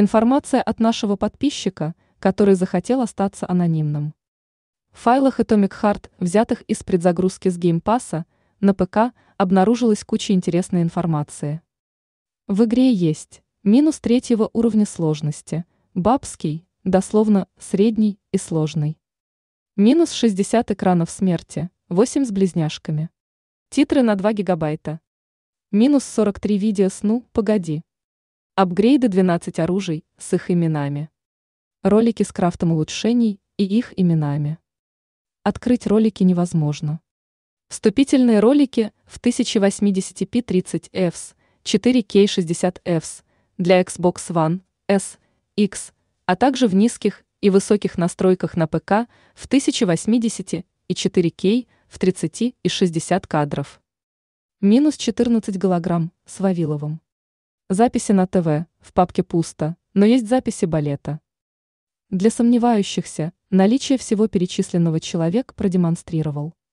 Информация от нашего подписчика, который захотел остаться анонимным. В файлах Atomic Heart, взятых из предзагрузки с Game геймпаса, на ПК обнаружилась куча интересной информации. В игре есть минус третьего уровня сложности, бабский, дословно средний и сложный. Минус 60 экранов смерти, 8 с близняшками. Титры на 2 гигабайта. Минус 43 видео сну «Погоди», Апгрейды 12 оружий с их именами. Ролики с крафтом улучшений и их именами. Открыть ролики невозможно. Вступительные ролики в 1080p 30fps, 4K 60fps для Xbox One, S, X, а также в низких и высоких настройках на ПК в 1080 и 4K в 30 и 60 кадров. Минус 14 голограмм с Вавиловым. Записи на ТВ, в папке пусто, но есть записи балета. Для сомневающихся наличие всего перечисленного человек продемонстрировал.